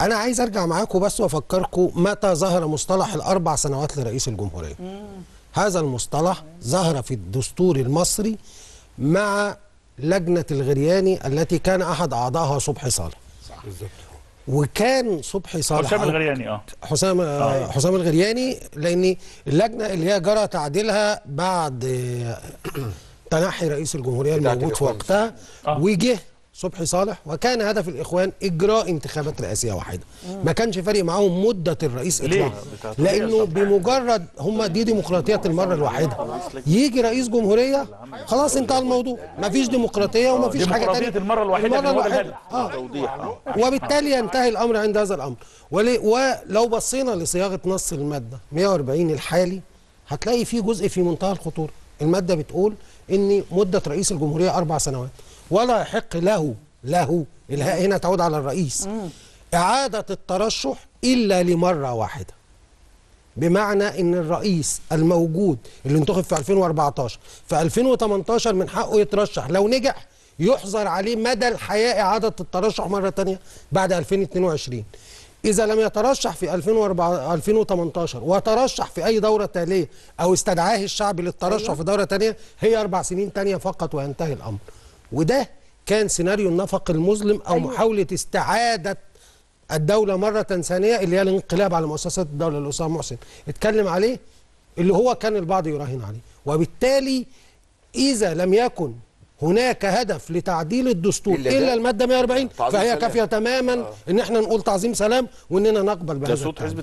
انا عايز ارجع معاكم بس وافكركم متى ظهر مصطلح الاربع سنوات لرئيس الجمهوريه هذا المصطلح ظهر في الدستور المصري مع لجنه الغرياني التي كان احد اعضائها صبحي صالح صح بالظبط وكان صبحي صالح حسام الغرياني اه حسام آه. آه. حسام الغرياني لان اللجنه اللي هي جرى تعديلها بعد تنحي رئيس الجمهوريه الموجود في وقتها آه. وجه صبحي صالح وكان هدف الاخوان اجراء انتخابات رئاسيه واحده ما كانش فارق معاهم مده الرئيس اطلاقا لانه بمجرد هم دي ديمقراطيه المره الواحده يجي رئيس جمهوريه خلاص انتهى الموضوع ما فيش ديمقراطيه وما فيش حاجه ثانيه المره الواحده المره الواحده آه. آه. وبالتالي ينتهي الامر عند هذا الامر ولو بصينا لصياغه نص الماده 140 الحالي هتلاقي فيه جزء في منتهى الخطوره الماده بتقول ان مده رئيس الجمهوريه اربع سنوات ولا يحق له له الهاء هنا تعود على الرئيس مم. إعادة الترشح إلا لمرة واحدة بمعنى ان الرئيس الموجود اللي انتخب في 2014 في 2018 من حقه يترشح لو نجح يحظر عليه مدى الحياه اعاده الترشح مره ثانيه بعد 2022 اذا لم يترشح في 2018 وترشح في اي دوره تاليه او استدعاه الشعب للترشح أيوه. في دوره ثانيه هي اربع سنين ثانيه فقط وينتهي الامر وده كان سيناريو النفق المظلم أو أيوة. محاولة استعادة الدولة مرة ثانية اللي هي الانقلاب على مؤسسات الدولة اللي أسامة محسن اتكلم عليه اللي هو كان البعض يراهن عليه وبالتالي إذا لم يكن هناك هدف لتعديل الدستور الا, إلا الماده 140 فهي كافيه تماما آه. ان احنا نقول تعظيم سلام واننا نقبل بهذا